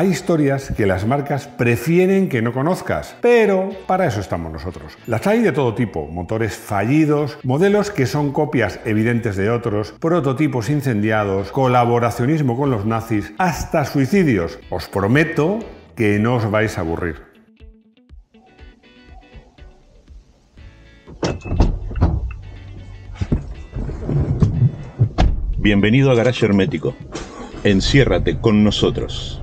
Hay historias que las marcas prefieren que no conozcas, pero para eso estamos nosotros. Las hay de todo tipo, motores fallidos, modelos que son copias evidentes de otros, prototipos incendiados, colaboracionismo con los nazis, hasta suicidios. Os prometo que no os vais a aburrir. Bienvenido a Garage Hermético. Enciérrate con nosotros.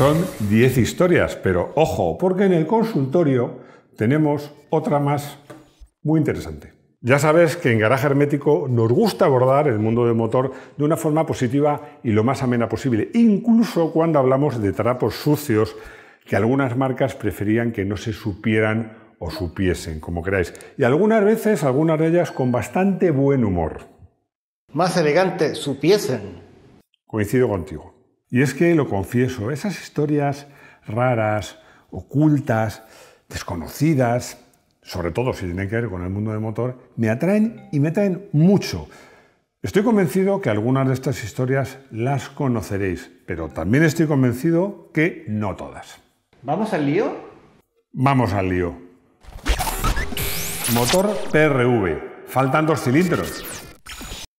son 10 historias, pero ojo, porque en el consultorio tenemos otra más muy interesante. Ya sabes que en Garaje Hermético nos gusta abordar el mundo del motor de una forma positiva y lo más amena posible, incluso cuando hablamos de trapos sucios que algunas marcas preferían que no se supieran o supiesen, como queráis. Y algunas veces, algunas de ellas con bastante buen humor. Más elegante, supiesen. Coincido contigo. Y es que, lo confieso, esas historias raras, ocultas, desconocidas, sobre todo si tienen que ver con el mundo del motor, me atraen y me atraen mucho. Estoy convencido que algunas de estas historias las conoceréis, pero también estoy convencido que no todas. ¿Vamos al lío? Vamos al lío. Motor PRV. Faltan dos cilindros.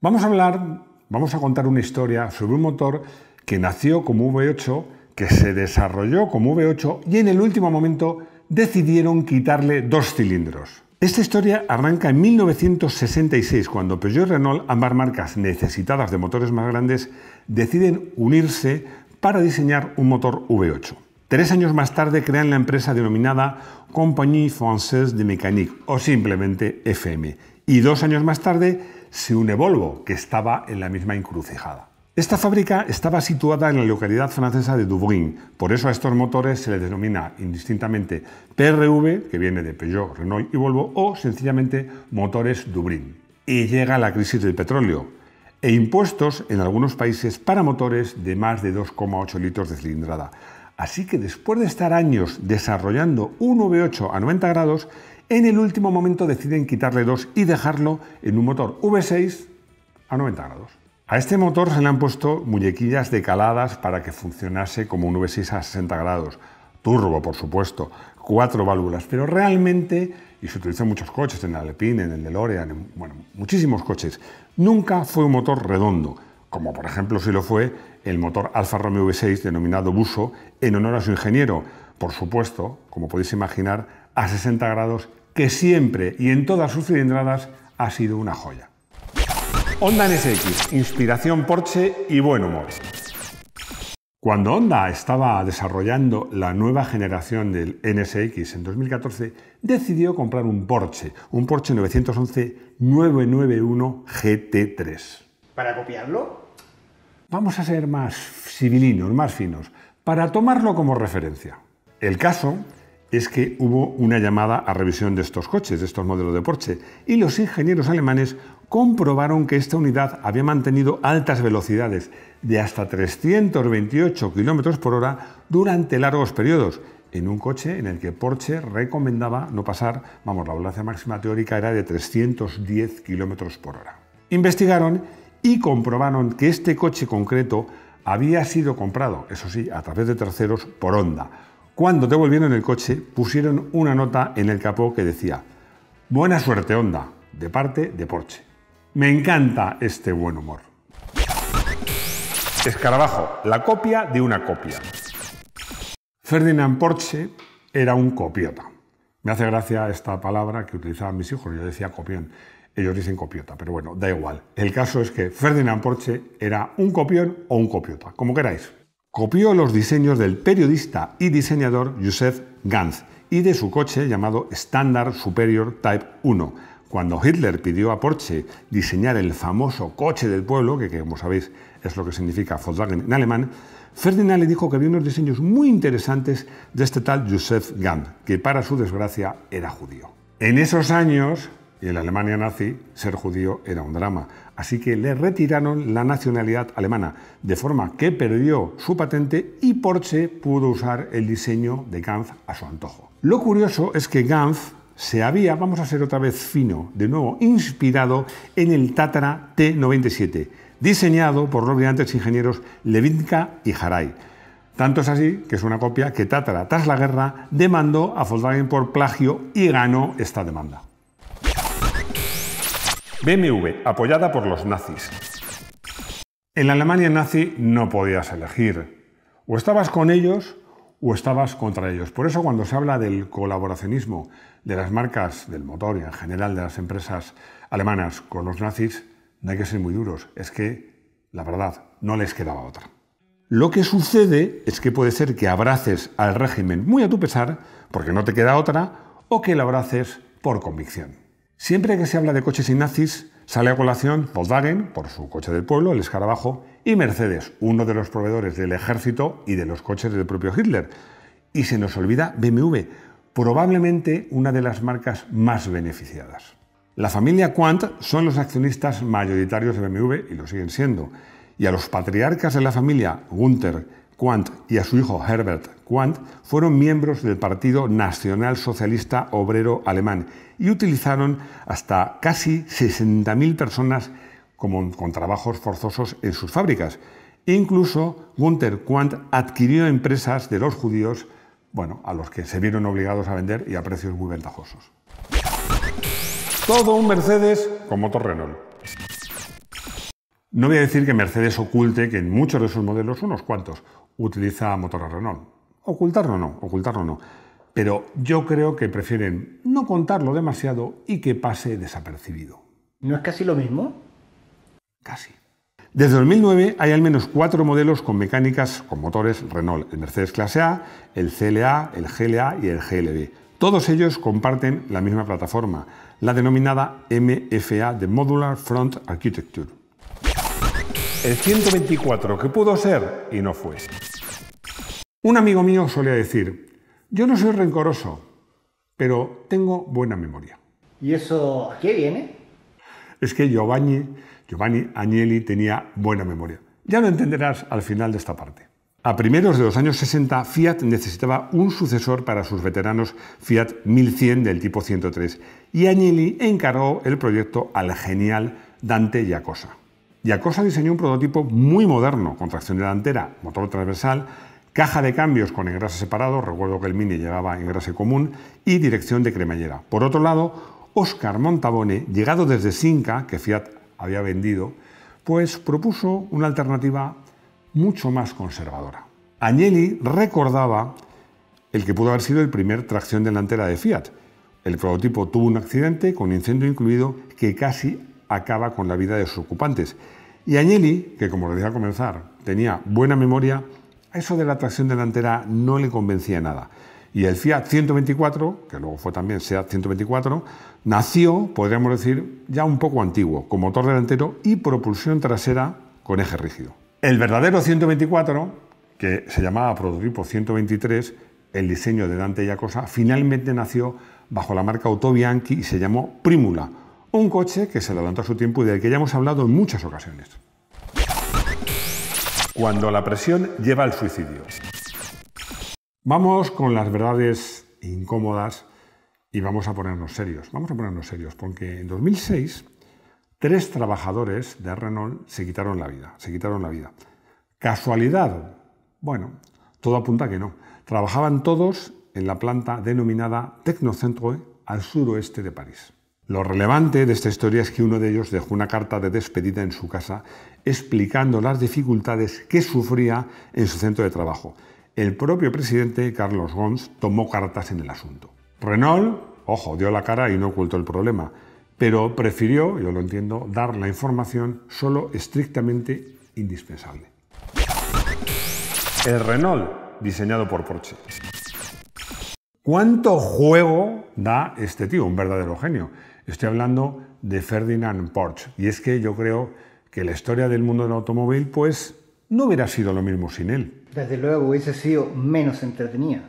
Vamos a hablar, vamos a contar una historia sobre un motor que nació como V8, que se desarrolló como V8 y en el último momento decidieron quitarle dos cilindros. Esta historia arranca en 1966, cuando Peugeot y Renault, ambas marcas necesitadas de motores más grandes, deciden unirse para diseñar un motor V8. Tres años más tarde crean la empresa denominada Compagnie Française de Mécanique, o simplemente FM, y dos años más tarde se une Volvo, que estaba en la misma encrucijada. Esta fábrica estaba situada en la localidad francesa de Dublín, por eso a estos motores se les denomina indistintamente PRV, que viene de Peugeot, Renault y Volvo, o sencillamente motores Dublín. Y llega la crisis del petróleo e impuestos en algunos países para motores de más de 2,8 litros de cilindrada. Así que después de estar años desarrollando un V8 a 90 grados, en el último momento deciden quitarle dos y dejarlo en un motor V6 a 90 grados. A este motor se le han puesto muñequillas decaladas para que funcionase como un V6 a 60 grados, turbo por supuesto, cuatro válvulas, pero realmente, y se utilizan muchos coches, en el Alpine, en el DeLorean, en, bueno, muchísimos coches, nunca fue un motor redondo, como por ejemplo si lo fue el motor Alfa Romeo V6 denominado Buso en honor a su ingeniero, por supuesto, como podéis imaginar, a 60 grados, que siempre y en todas sus cilindradas ha sido una joya. Honda NSX, inspiración Porsche y buen humor. Cuando Honda estaba desarrollando la nueva generación del NSX en 2014, decidió comprar un Porsche, un Porsche 911 991 GT3. ¿Para copiarlo? Vamos a ser más civilinos, más finos, para tomarlo como referencia. El caso es que hubo una llamada a revisión de estos coches, de estos modelos de Porsche, y los ingenieros alemanes comprobaron que esta unidad había mantenido altas velocidades de hasta 328 km por hora durante largos periodos, en un coche en el que Porsche recomendaba no pasar, vamos, la velocidad máxima teórica era de 310 km por hora. Investigaron y comprobaron que este coche concreto había sido comprado, eso sí, a través de terceros por Honda. Cuando devolvieron el coche, pusieron una nota en el capó que decía: Buena suerte, Honda, de parte de Porsche. Me encanta este buen humor. Escarabajo, la copia de una copia. Ferdinand Porsche era un copiota. Me hace gracia esta palabra que utilizaban mis hijos. Yo decía copión, ellos dicen copiota, pero bueno, da igual. El caso es que Ferdinand Porsche era un copión o un copiota, como queráis. Copió los diseños del periodista y diseñador Joseph Ganz y de su coche llamado Standard Superior Type 1 cuando Hitler pidió a Porsche diseñar el famoso coche del pueblo, que, como sabéis es lo que significa Volkswagen en alemán, Ferdinand le dijo que había unos diseños muy interesantes de este tal Josef Gantz, que para su desgracia era judío. En esos años, y en la Alemania nazi, ser judío era un drama, así que le retiraron la nacionalidad alemana, de forma que perdió su patente y Porsche pudo usar el diseño de Gantz a su antojo. Lo curioso es que Gantz, se había, vamos a ser otra vez fino, de nuevo inspirado en el Tatra T97, diseñado por los brillantes ingenieros Levinka y Haray. Tanto es así que es una copia que Tatra, tras la guerra, demandó a Volkswagen por plagio y ganó esta demanda. BMW, apoyada por los nazis. En la Alemania nazi no podías elegir. O estabas con ellos o estabas contra ellos. Por eso cuando se habla del colaboracionismo de las marcas del motor y en general de las empresas alemanas con los nazis, no hay que ser muy duros. Es que, la verdad, no les quedaba otra. Lo que sucede es que puede ser que abraces al régimen muy a tu pesar, porque no te queda otra, o que lo abraces por convicción. Siempre que se habla de coches y nazis, Sale a colación Volkswagen, por su coche del pueblo, el escarabajo, y Mercedes, uno de los proveedores del ejército y de los coches del propio Hitler. Y se nos olvida BMW, probablemente una de las marcas más beneficiadas. La familia Quant son los accionistas mayoritarios de BMW y lo siguen siendo. Y a los patriarcas de la familia, Gunther, Quant y a su hijo Herbert Quant fueron miembros del Partido Nacional Socialista Obrero Alemán y utilizaron hasta casi 60.000 personas como con trabajos forzosos en sus fábricas. incluso Gunther Quant adquirió empresas de los judíos, bueno, a los que se vieron obligados a vender y a precios muy ventajosos. Todo un Mercedes con motor Renault. No voy a decir que Mercedes oculte que en muchos de sus modelos, unos cuantos, utiliza motores Renault. Ocultarlo no, ocultarlo no. Pero yo creo que prefieren no contarlo demasiado y que pase desapercibido. ¿No es casi lo mismo? Casi. Desde 2009 hay al menos cuatro modelos con mecánicas con motores Renault, el Mercedes Clase A, el CLA, el GLA y el GLB. Todos ellos comparten la misma plataforma, la denominada MFA de Modular Front Architecture. El 124, que pudo ser y no fue. Un amigo mío solía decir, yo no soy rencoroso, pero tengo buena memoria. ¿Y eso qué viene? Es que Giovanni, Giovanni Agnelli tenía buena memoria. Ya lo entenderás al final de esta parte. A primeros de los años 60, Fiat necesitaba un sucesor para sus veteranos Fiat 1100 del tipo 103 y Agnelli encargó el proyecto al genial Dante Giacosa. Yacosa diseñó un prototipo muy moderno, con tracción delantera, motor transversal, caja de cambios con engrase separado, recuerdo que el Mini llevaba engrase común, y dirección de cremallera. Por otro lado, Oscar Montabone, llegado desde Sinca, que Fiat había vendido, pues propuso una alternativa mucho más conservadora. Agnelli recordaba el que pudo haber sido el primer tracción delantera de Fiat. El prototipo tuvo un accidente, con incendio incluido, que casi acaba con la vida de sus ocupantes. Y Agnelli, que como le dije al comenzar, tenía buena memoria, a eso de la tracción delantera no le convencía nada. Y el Fiat 124, que luego fue también Seat 124, nació, podríamos decir, ya un poco antiguo, con motor delantero y propulsión trasera con eje rígido. El verdadero 124, que se llamaba prototipo 123, el diseño de Dante Yacosa, finalmente nació bajo la marca Bianchi y se llamó Primula, un coche que se levantó a su tiempo y del que ya hemos hablado en muchas ocasiones. Cuando la presión lleva al suicidio. Vamos con las verdades incómodas y vamos a ponernos serios. Vamos a ponernos serios porque en 2006 tres trabajadores de Renault se quitaron la vida. Se quitaron la vida. Casualidad. Bueno, todo apunta a que no. Trabajaban todos en la planta denominada Tecnocentro e, al suroeste de París. Lo relevante de esta historia es que uno de ellos dejó una carta de despedida en su casa explicando las dificultades que sufría en su centro de trabajo. El propio presidente, Carlos Gons, tomó cartas en el asunto. Renault, ojo, dio la cara y no ocultó el problema, pero prefirió, yo lo entiendo, dar la información solo estrictamente indispensable. El Renault, diseñado por Porsche. ¿Cuánto juego da este tío? Un verdadero genio. Estoy hablando de Ferdinand Porsche. Y es que yo creo que la historia del mundo del automóvil, pues, no hubiera sido lo mismo sin él. Desde luego hubiese sido menos entretenida.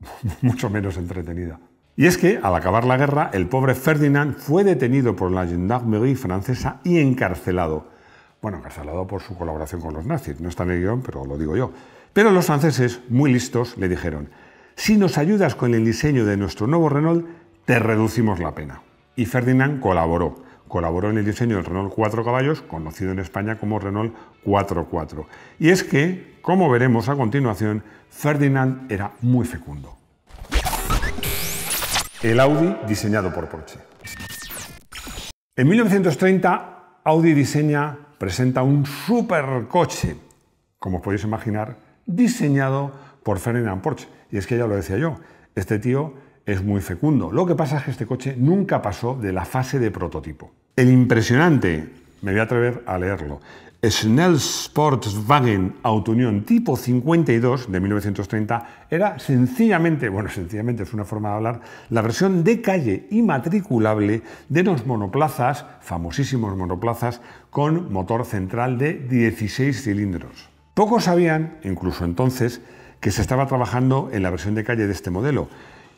Mucho menos entretenida. Y es que, al acabar la guerra, el pobre Ferdinand fue detenido por la gendarmerie francesa y encarcelado. Bueno, encarcelado por su colaboración con los nazis. No está en el guión, pero lo digo yo. Pero los franceses, muy listos, le dijeron, si nos ayudas con el diseño de nuestro nuevo Renault, te reducimos la pena y Ferdinand colaboró. Colaboró en el diseño del Renault 4 caballos, conocido en España como Renault 4.4. Y es que, como veremos a continuación, Ferdinand era muy fecundo. El Audi diseñado por Porsche. En 1930, Audi diseña, presenta un supercoche, como podéis imaginar, diseñado por Ferdinand Porsche. Y es que ya lo decía yo, este tío es muy fecundo. Lo que pasa es que este coche nunca pasó de la fase de prototipo. El impresionante, me voy a atrever a leerlo, Schnell Sportswagen Union tipo 52 de 1930 era sencillamente, bueno, sencillamente es una forma de hablar, la versión de calle inmatriculable de los monoplazas, famosísimos monoplazas, con motor central de 16 cilindros. Pocos sabían, incluso entonces, que se estaba trabajando en la versión de calle de este modelo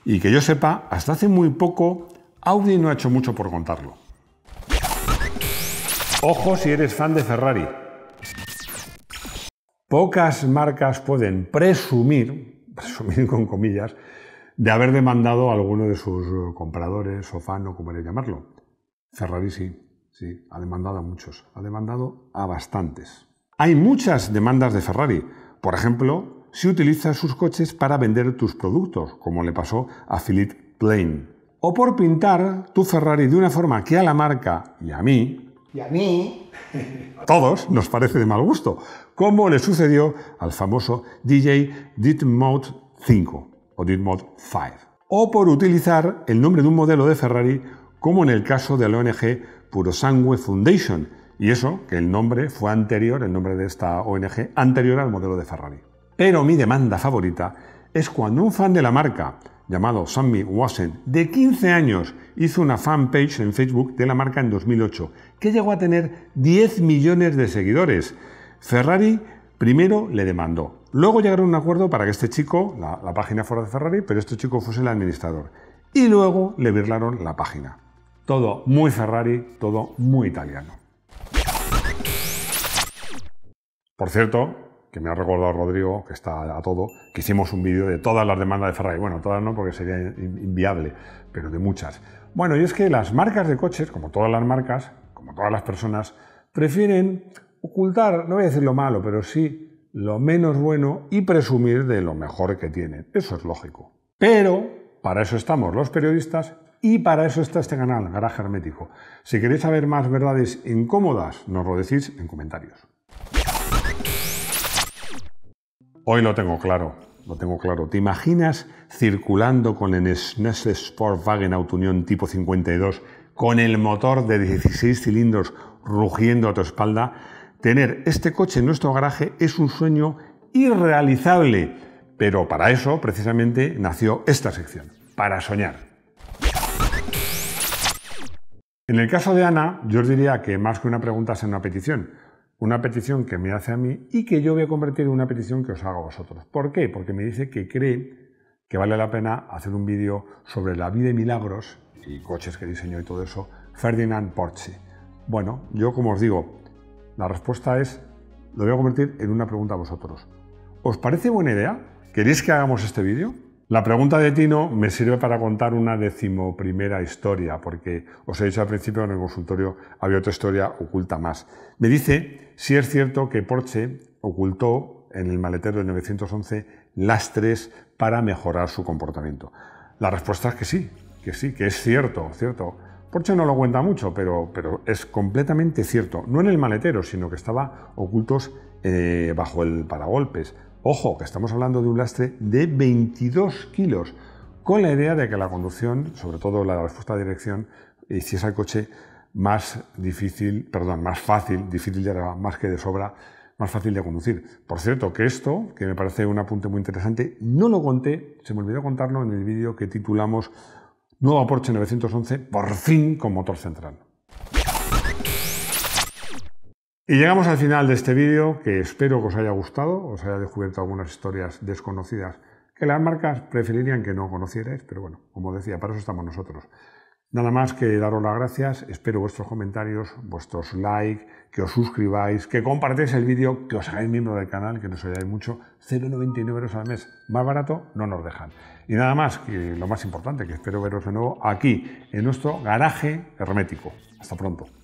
y que yo sepa, hasta hace muy poco, Audi no ha hecho mucho por contarlo. Ojo si eres fan de Ferrari. Pocas marcas pueden presumir, presumir con comillas, de haber demandado a alguno de sus eh, compradores o fan o como le llamarlo. Ferrari sí, sí, ha demandado a muchos, ha demandado a bastantes. Hay muchas demandas de Ferrari. Por ejemplo, si utilizas sus coches para vender tus productos, como le pasó a Philip Plain. O por pintar tu Ferrari de una forma que a la marca y a mí, y a mí, todos nos parece de mal gusto, como le sucedió al famoso DJ Ditmode 5 o Ditmode 5. O por utilizar el nombre de un modelo de Ferrari, como en el caso de la ONG Puro Sangue Foundation, y eso que el nombre fue anterior, el nombre de esta ONG, anterior al modelo de Ferrari. Pero mi demanda favorita es cuando un fan de la marca, llamado Sammy Wassen, de 15 años, hizo una fanpage en Facebook de la marca en 2008, que llegó a tener 10 millones de seguidores. Ferrari primero le demandó, luego llegaron a un acuerdo para que este chico, la, página fuera de Ferrari, pero este chico fuese el administrador, y luego le virlaron la página. Todo muy Ferrari, todo muy italiano. Por cierto, que me ha recordado Rodrigo, que está a todo, que hicimos un vídeo de todas las demandas de Ferrari. Bueno, todas no, porque sería inviable, pero de muchas. Bueno, y es que las marcas de coches, como todas las marcas, como todas las personas, prefieren ocultar, no voy a decir lo malo, pero sí lo menos bueno y presumir de lo mejor que tienen. Eso es lógico. Pero para eso estamos los periodistas y para eso está este canal, Garaje Hermético. Si queréis saber más verdades incómodas, nos lo decís en comentarios. Hoy lo tengo claro, lo tengo claro. ¿Te imaginas circulando con el Nestle Sportwagen Unión tipo 52 con el motor de 16 cilindros rugiendo a tu espalda? Tener este coche en nuestro garaje es un sueño irrealizable, pero para eso precisamente nació esta sección, para soñar. En el caso de Ana, yo os diría que más que una pregunta es una petición una petición que me hace a mí y que yo voy a convertir en una petición que os hago a vosotros. ¿Por qué? Porque me dice que cree que vale la pena hacer un vídeo sobre la vida de milagros y coches que diseñó y todo eso, Ferdinand Porsche. Bueno, yo como os digo, la respuesta es, lo voy a convertir en una pregunta a vosotros. ¿Os parece buena idea? ¿Queréis que hagamos este vídeo? La pregunta de Tino me sirve para contar una decimoprimera historia, porque os he dicho al principio en el consultorio había otra historia oculta más. Me dice si es cierto que Porsche ocultó en el maletero del 911 lastres para mejorar su comportamiento. La respuesta es que sí, que sí, que es cierto, cierto. Porsche no lo cuenta mucho, pero, pero es completamente cierto. No en el maletero, sino que estaba ocultos eh, bajo el paragolpes. Ojo, que estamos hablando de un lastre de 22 kilos, con la idea de que la conducción, sobre todo la respuesta de dirección, es al coche más difícil, perdón, más fácil, difícil de más que de sobra, más fácil de conducir. Por cierto, que esto, que me parece un apunte muy interesante, no lo conté, se me olvidó contarlo en el vídeo que titulamos Nuevo Porsche 911, por fin con motor central. Y llegamos al final de este vídeo, que espero que os haya gustado, os haya descubierto algunas historias desconocidas que las marcas preferirían que no conocierais, pero bueno, como decía, para eso estamos nosotros. Nada más que daros las gracias, espero vuestros comentarios, vuestros likes, que os suscribáis, que compartáis el vídeo, que os hagáis miembro del canal, que nos ayudáis mucho, 0,99 euros al mes, más barato no nos dejan. Y nada más, que lo más importante, que espero veros de nuevo aquí, en nuestro garaje hermético. Hasta pronto.